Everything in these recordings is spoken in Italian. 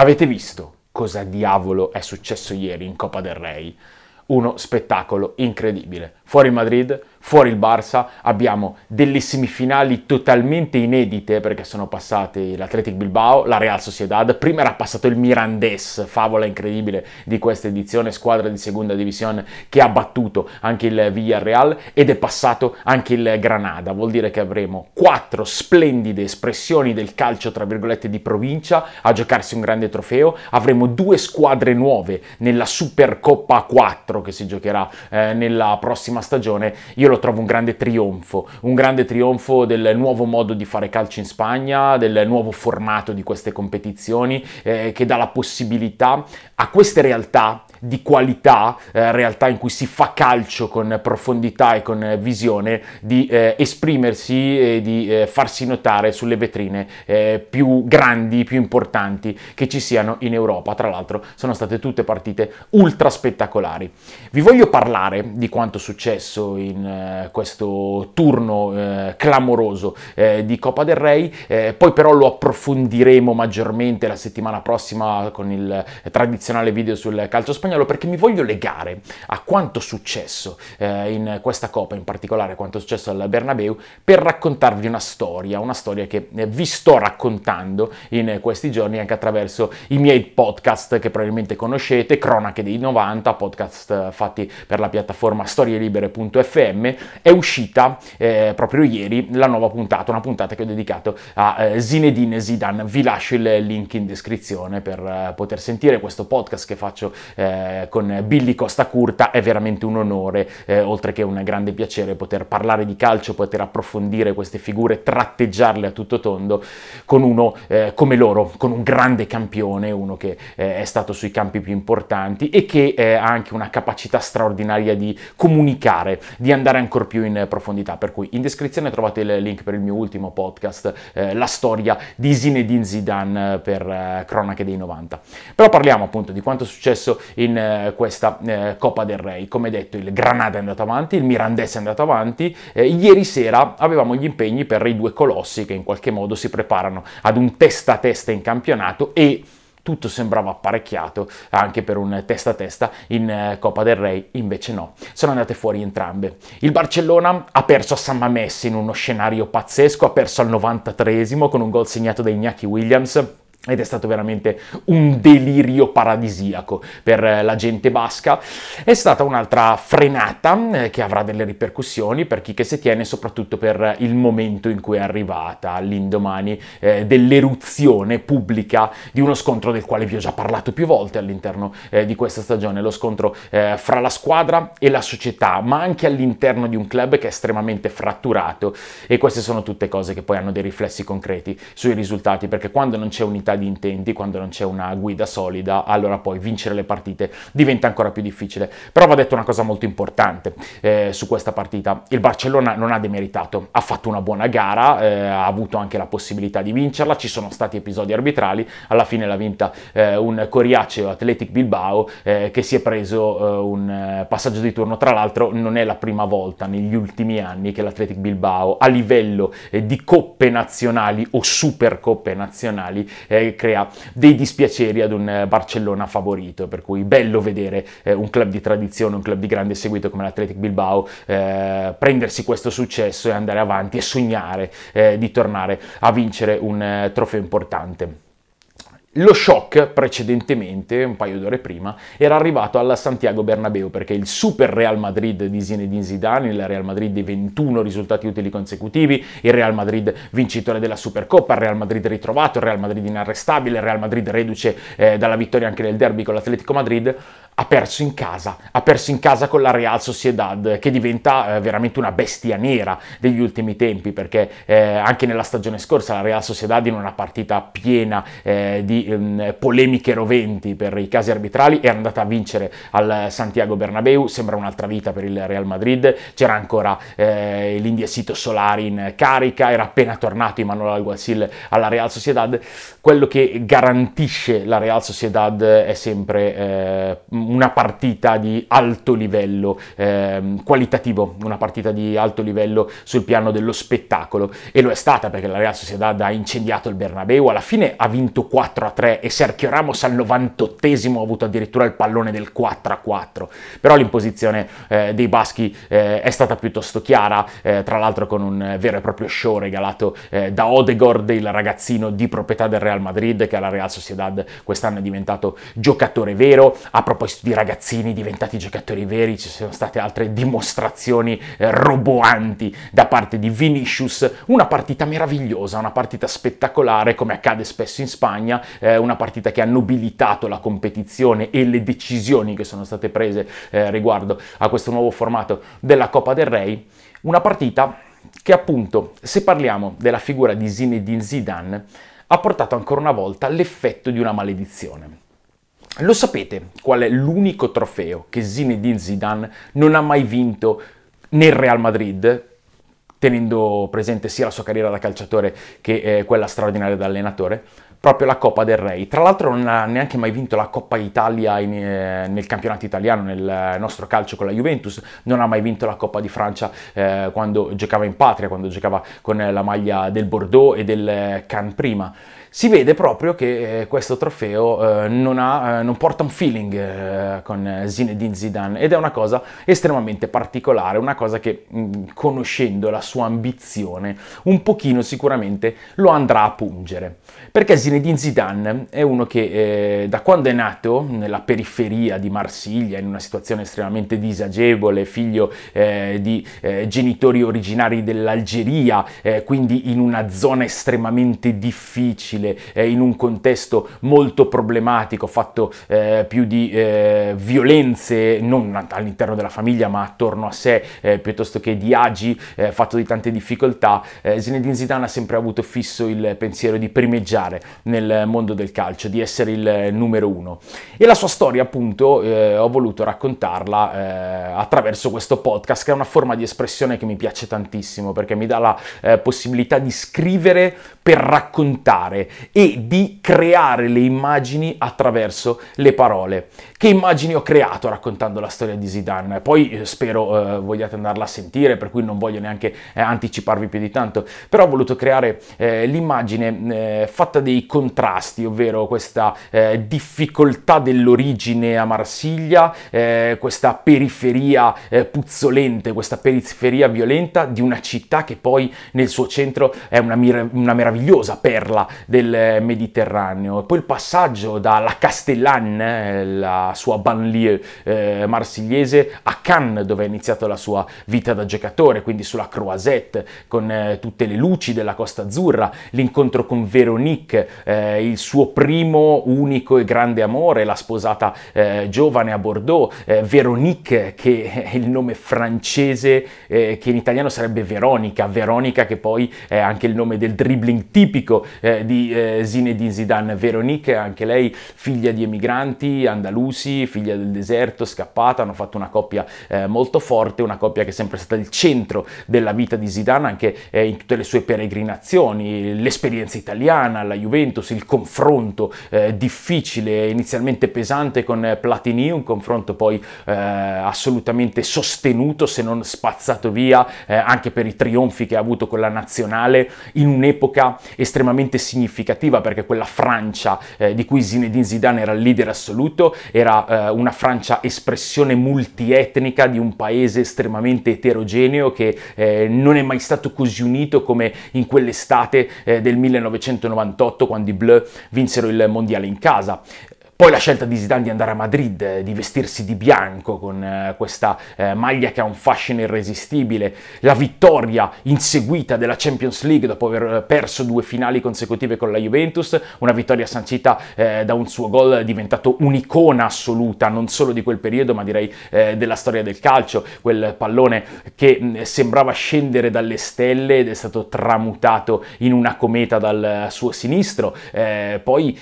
Avete visto cosa diavolo è successo ieri in Coppa del Rey? Uno spettacolo incredibile. Fuori Madrid, fuori il Barça, abbiamo delle semifinali totalmente inedite perché sono passate l'Athletic Bilbao, la Real Sociedad, prima era passato il Mirandés, favola incredibile di questa edizione, squadra di seconda divisione che ha battuto anche il Villarreal ed è passato anche il Granada, vuol dire che avremo quattro splendide espressioni del calcio tra virgolette di provincia a giocarsi un grande trofeo, avremo due squadre nuove nella Supercoppa 4 che si giocherà eh, nella prossima stagione. Io io lo trovo un grande trionfo, un grande trionfo del nuovo modo di fare calcio in Spagna, del nuovo formato di queste competizioni eh, che dà la possibilità a queste realtà di qualità, eh, realtà in cui si fa calcio con profondità e con eh, visione, di eh, esprimersi e di eh, farsi notare sulle vetrine eh, più grandi, più importanti che ci siano in Europa. Tra l'altro sono state tutte partite ultra spettacolari. Vi voglio parlare di quanto successo in eh, questo turno clamoroso di Coppa del Re, poi però lo approfondiremo maggiormente la settimana prossima con il tradizionale video sul calcio spagnolo spagnolo perché mi voglio legare a quanto successo eh, in questa Coppa, in particolare quanto è successo al Bernabeu, per raccontarvi una storia, una storia che eh, vi sto raccontando in questi giorni anche attraverso i miei podcast che probabilmente conoscete, Cronache dei 90, podcast eh, fatti per la piattaforma storielibere.fm, è uscita eh, proprio ieri la nuova puntata, una puntata che ho dedicato a eh, Zinedine Zidane. Vi lascio il link in descrizione per eh, poter sentire questo podcast che faccio eh, eh, con Billy Costa Curta è veramente un onore, eh, oltre che un grande piacere poter parlare di calcio, poter approfondire queste figure, tratteggiarle a tutto tondo con uno eh, come loro, con un grande campione, uno che eh, è stato sui campi più importanti e che eh, ha anche una capacità straordinaria di comunicare, di andare ancora più in profondità. Per cui in descrizione trovate il link per il mio ultimo podcast, la storia di Zinedine Zidane per Cronache dei 90. Però parliamo appunto di quanto è successo il in eh, questa eh, Coppa del Re. Come detto, il Granada è andato avanti, il Mirandese è andato avanti. Eh, ieri sera avevamo gli impegni per i due colossi che in qualche modo si preparano ad un testa a testa in campionato e tutto sembrava apparecchiato anche per un testa a testa in Coppa del Re, invece no, sono andate fuori entrambe. Il Barcellona ha perso a San Mamés in uno scenario pazzesco, ha perso al 93 esimo con un gol segnato da Iñaki Williams ed è stato veramente un delirio paradisiaco per eh, la gente basca. È stata un'altra frenata eh, che avrà delle ripercussioni per chi che si tiene, soprattutto per eh, il momento in cui è arrivata, all'indomani eh, dell'eruzione pubblica di uno scontro del quale vi ho già parlato più volte all'interno eh, di questa stagione, lo scontro eh, fra la squadra e la società, ma anche all'interno di un club che è estremamente fratturato e queste sono tutte cose che poi hanno dei riflessi concreti sui risultati, perché quando non c'è unità di intenti, quando non c'è una guida solida, allora poi vincere le partite diventa ancora più difficile. Però va detto una cosa molto importante eh, su questa partita. Il Barcellona non ha demeritato, ha fatto una buona gara, eh, ha avuto anche la possibilità di vincerla, ci sono stati episodi arbitrali, alla fine l'ha vinta eh, un coriaceo Athletic Bilbao eh, che si è preso eh, un eh, passaggio di turno, tra l'altro non è la prima volta negli ultimi anni che l'Athletic Bilbao a livello di coppe nazionali o supercoppe nazionali eh, crea dei dispiaceri ad un eh, Barcellona favorito, per cui bello vedere eh, un club di tradizione, un club di grande seguito come l'Athletic Bilbao eh, prendersi questo successo e andare avanti e sognare eh, di tornare a vincere un trofeo importante. Lo shock precedentemente, un paio d'ore prima, era arrivato alla Santiago Bernabeu perché il super Real Madrid di Zinedine Zidane, il Real Madrid di 21 risultati utili consecutivi, il Real Madrid vincitore della Supercoppa, il Real Madrid ritrovato, il Real Madrid inarrestabile, il Real Madrid reduce eh, dalla vittoria anche nel derby con l'Atletico Madrid, ha perso in casa, ha perso in casa con la Real Sociedad che diventa eh, veramente una bestia nera degli ultimi tempi perché eh, anche nella stagione scorsa la Real Sociedad in una partita piena eh, di um, polemiche roventi per i casi arbitrali è andata a vincere al Santiago Bernabeu, sembra un'altra vita per il Real Madrid, c'era ancora eh, l'indiesito Solari in carica, era appena tornato Emanuele Alguacil alla Real Sociedad, quello che garantisce la Real Sociedad è sempre eh, una partita di alto livello ehm, qualitativo, una partita di alto livello sul piano dello spettacolo e lo è stata perché la Real Sociedad ha incendiato il Bernabeu, alla fine ha vinto 4-3 e Sergio Ramos al 98 ha avuto addirittura il pallone del 4-4, però l'imposizione eh, dei baschi eh, è stata piuttosto chiara, eh, tra l'altro con un vero e proprio show regalato eh, da Odegord, il ragazzino di proprietà del Real Madrid che alla Real Sociedad quest'anno è diventato giocatore vero, a proposito di ragazzini diventati giocatori veri, ci sono state altre dimostrazioni eh, roboanti da parte di Vinicius, una partita meravigliosa, una partita spettacolare come accade spesso in Spagna, eh, una partita che ha nobilitato la competizione e le decisioni che sono state prese eh, riguardo a questo nuovo formato della Coppa del Re. una partita che appunto, se parliamo della figura di Zinedine Zidane, ha portato ancora una volta l'effetto di una maledizione. Lo sapete qual è l'unico trofeo che Zinedine Zidane non ha mai vinto nel Real Madrid? tenendo presente sia la sua carriera da calciatore che eh, quella straordinaria da allenatore, proprio la Coppa del Rey. Tra l'altro non ha neanche mai vinto la Coppa Italia in, eh, nel campionato italiano, nel eh, nostro calcio con la Juventus, non ha mai vinto la Coppa di Francia eh, quando giocava in patria, quando giocava con eh, la maglia del Bordeaux e del Can prima si vede proprio che eh, questo trofeo eh, non, ha, eh, non porta un feeling con Zinedine Zidane ed è una cosa estremamente particolare, una cosa che mm, conoscendo la sua ambizione un pochino sicuramente lo andrà a pungere. Perché Zinedine Zidane è uno che da quando è nato nella periferia di Marsiglia, in una situazione estremamente disagevole, figlio di genitori originari dell'Algeria, quindi in una zona estremamente difficile, Brasile eh, in un contesto molto problematico, fatto eh, più di eh, violenze, non all'interno della famiglia ma attorno a sé, eh, piuttosto che di agi, eh, fatto di tante difficoltà, eh, Zinedine Zidane ha sempre avuto fisso il pensiero di primeggiare nel mondo del calcio, di essere il numero uno. E la sua storia appunto ho voluto raccontarla attraverso questo podcast, che è una forma di espressione che mi piace tantissimo perché mi dà la possibilità di scrivere per raccontare e di creare le immagini attraverso le parole. Che immagini ho creato raccontando la storia di Zidane? Poi eh, spero eh, vogliate andarla a sentire, per cui non voglio neanche eh, anticiparvi più di tanto, però ho voluto creare eh, l'immagine eh, fatta dei contrasti, ovvero questa eh, difficoltà dell'origine a Marsiglia, questa periferia puzzolente, questa periferia violenta di una città che poi nel suo centro è una, mir- una meravigliosa perla del del Mediterraneo. Poi il passaggio dalla Castellane, eh, la sua banlieue eh, marsigliese, a Cannes, dove ha iniziato la sua vita da giocatore, quindi sulla Croisette, con eh, tutte le luci della Costa Azzurra, l'incontro con Veronique, eh, il suo primo, unico e grande amore, la sposata eh, giovane a Bordeaux, eh, Veronique, che è il nome francese, che in italiano sarebbe Veronica, Veronica che poi è anche il nome del dribbling tipico di eh, Zinedine Zidane, Veronique, anche lei figlia di emigranti andalusi, figlia del deserto, scappata, hanno fatto una coppia eh, molto forte, una coppia che è sempre stata il centro della vita di Zidane anche eh, in tutte le sue peregrinazioni, l'esperienza italiana, la Juventus, il confronto eh, difficile, inizialmente pesante con Platini, un confronto poi eh, assolutamente sostenuto se non spazzato via eh, anche per i trionfi che ha avuto con la nazionale in un'epoca estremamente significativa significativa perché quella Francia eh, di cui Zinedine Zidane era il leader assoluto era eh, una Francia espressione multietnica di un paese estremamente eterogeneo che eh, non è mai stato così unito come in quell'estate eh, del 1998 quando i Bleu vinsero il mondiale in casa. Poi la scelta di Zidane di andare a Madrid, eh, di vestirsi di bianco con eh, questa eh, maglia che ha un fascino irresistibile, la vittoria inseguita della Champions League dopo aver perso due finali consecutive con la Juventus, una vittoria sancita da un suo gol diventato un'icona assoluta non solo di quel periodo ma direi della storia del calcio, quel pallone che mm, sembrava scendere dalle stelle ed è stato tramutato in una cometa dal suo sinistro, poi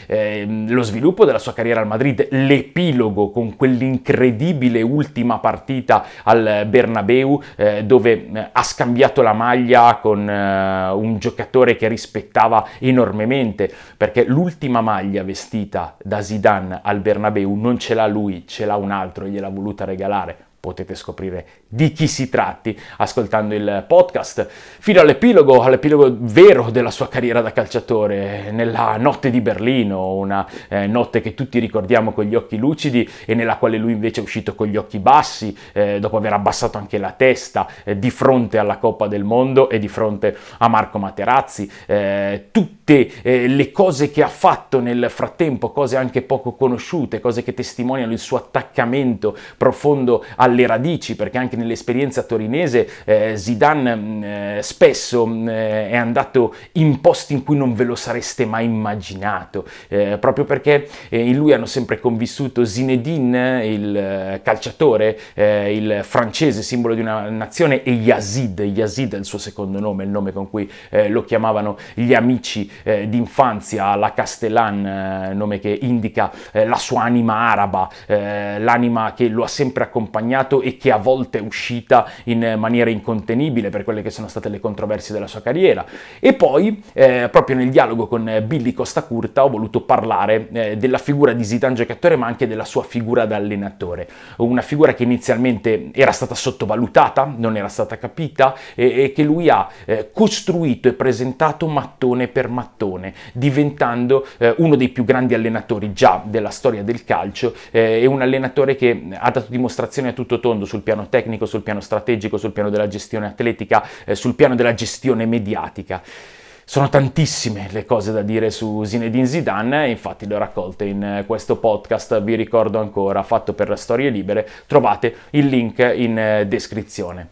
lo sviluppo della sua carriera carriera al Madrid, l'epilogo con quell'incredibile ultima partita al Bernabeu eh, dove eh, ha scambiato la maglia con eh, un giocatore che rispettava enormemente perché l'ultima maglia vestita da Zidane al Bernabeu non ce l'ha lui, ce l'ha un altro e gliel'ha voluta regalare potete scoprire di chi si tratti ascoltando il podcast, fino all'epilogo, all'epilogo vero della sua carriera da calciatore, nella notte di Berlino, una eh, notte che tutti ricordiamo con gli occhi lucidi e nella quale lui invece è uscito con gli occhi bassi, eh, dopo aver abbassato anche la testa eh, di fronte alla Coppa del Mondo e di fronte a Marco Materazzi, eh, tutte eh, le cose che ha fatto nel frattempo, cose anche poco conosciute, cose che testimoniano il suo attaccamento profondo alle alle radici, perché anche nell'esperienza torinese eh, Zidane mm, eh, spesso mm, eh, è andato in posti in cui non ve lo sareste mai immaginato, eh, proprio perché eh, in lui hanno sempre convissuto Zinedine, il eh, calciatore, il francese, simbolo di una nazione, e Yazid, Yazid è il suo secondo nome, il nome con cui lo chiamavano gli amici d'infanzia, la Castellan, nome che indica la sua anima araba, l'anima che lo ha sempre accompagnato segnato e che a volte è uscita in maniera incontenibile per quelle che sono state le controversie della sua carriera. E poi, eh, proprio nel dialogo con Billy Costa Curta, ho voluto parlare eh, della figura di Zidane giocatore, ma anche della sua figura da allenatore. Una figura che inizialmente era stata sottovalutata, non era stata capita, e, e che lui ha eh, costruito e presentato mattone per mattone, diventando eh, uno dei più grandi allenatori già della storia del calcio eh, e un allenatore che ha dato dimostrazione a tutti tutto tondo sul piano tecnico, sul piano strategico, sul piano della gestione atletica, eh, sul piano della gestione mediatica. Sono tantissime le cose da dire su Zinedine Zidane, infatti le ho raccolte in eh, questo podcast, vi ricordo ancora, fatto per storie libere, trovate il link in eh, descrizione.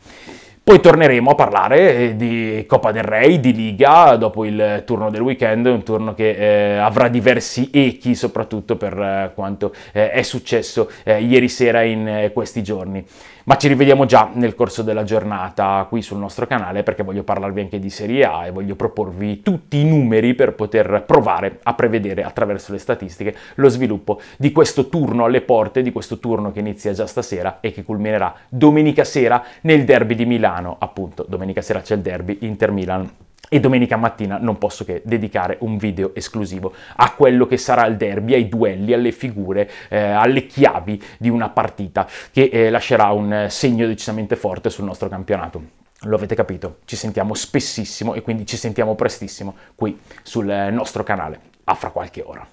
Poi torneremo a parlare eh, di Coppa del Re, di Liga, dopo il turno del weekend, un turno che eh, avrà diversi echi, soprattutto per eh, quanto eh, è successo eh, ieri sera in eh, questi giorni. Ma ci rivediamo già nel corso della giornata qui sul nostro canale perché voglio parlarvi anche di Serie A e voglio proporvi tutti i numeri per poter provare a prevedere attraverso le statistiche lo sviluppo di questo turno alle porte, di questo turno che inizia già stasera e che culminerà domenica sera nel derby di Milano Milano, appunto, domenica sera c'è il derby Inter-Milan e domenica mattina non posso che dedicare un video esclusivo a quello che sarà il derby, ai duelli, alle figure, eh, alle chiavi di una partita che eh, lascerà un segno decisamente forte sul nostro campionato. Lo avete capito, ci sentiamo spessissimo e quindi ci sentiamo prestissimo qui sul eh, nostro canale, a fra qualche ora.